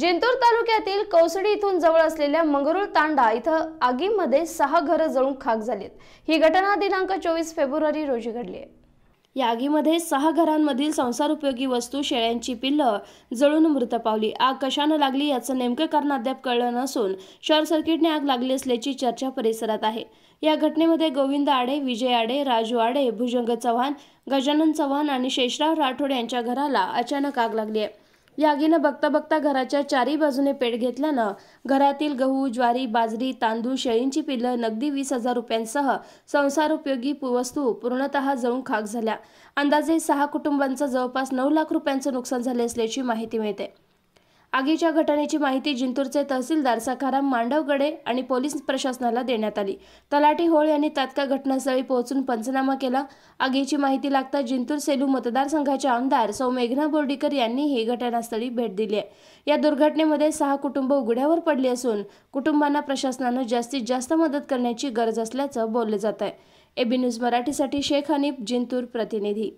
जिंतूर तालुक्यातील कौसडी इथून जवळ असलेल्या मंगरुळ तांडा इथं आगीमध्ये सहा घरं जळून खाक झालीत ही घटना दिनांक चोवीस फेब्रुवारी रोजी घडली आहे या आगीमध्ये सहा घरांमधील संसार उपयोगी वस्तू शेळ्यांची पिल्लं जळून मृत पावली आग कशानं लागली याचं नेमकं कारण अद्याप कळलं नसून शॉर्ट सर्किटने आग लागली असल्याची चर्चा परिसरात आहे या घटनेमध्ये गोविंद आडे विजय आडे राजू आडे भुजंग चव्हाण गजानन चव्हाण आणि शेषराव राठोड यांच्या घराला अचानक आग लागली आहे यागीनं बघता बघता घराच्या चारही बाजूने पेट घेतल्यानं घरातील गहू ज्वारी बाजरी तांदूळ शेळींची पिल्लं नगदी वीस हजार रुपयांसह संसारोपयोगी वस्तू पूर्णतः जाऊन खाक झाल्या अंदाजे सहा कुटुंबांचं जवळपास नऊ लाख रुपयांचं नुकसान झाले असल्याची माहिती मिळते आगीच्या घटनेची माहिती जिंतूरचे तहसीलदार सखाराम मांडवगडे आणि पोलीस प्रशासनाला देण्यात आली तलाठी होळ यांनी तात्काळ घटनास्थळी पोहोचून पंचनामा केला आगीची माहिती लागता जिंतूर सेलू मतदारसंघाचे आमदार सौ मेघना बोर्डीकर ही घटनास्थळी भेट दिली आहे या दुर्घटनेमध्ये सहा कुटुंब उघड्यावर पडली असून कुटुंबांना प्रशासनानं जास्तीत जास्त मदत करण्याची गरज असल्याचं बोललं जात आहे एबी न्यूज मराठीसाठी शेख हनीफ जिंतूर प्रतिनिधी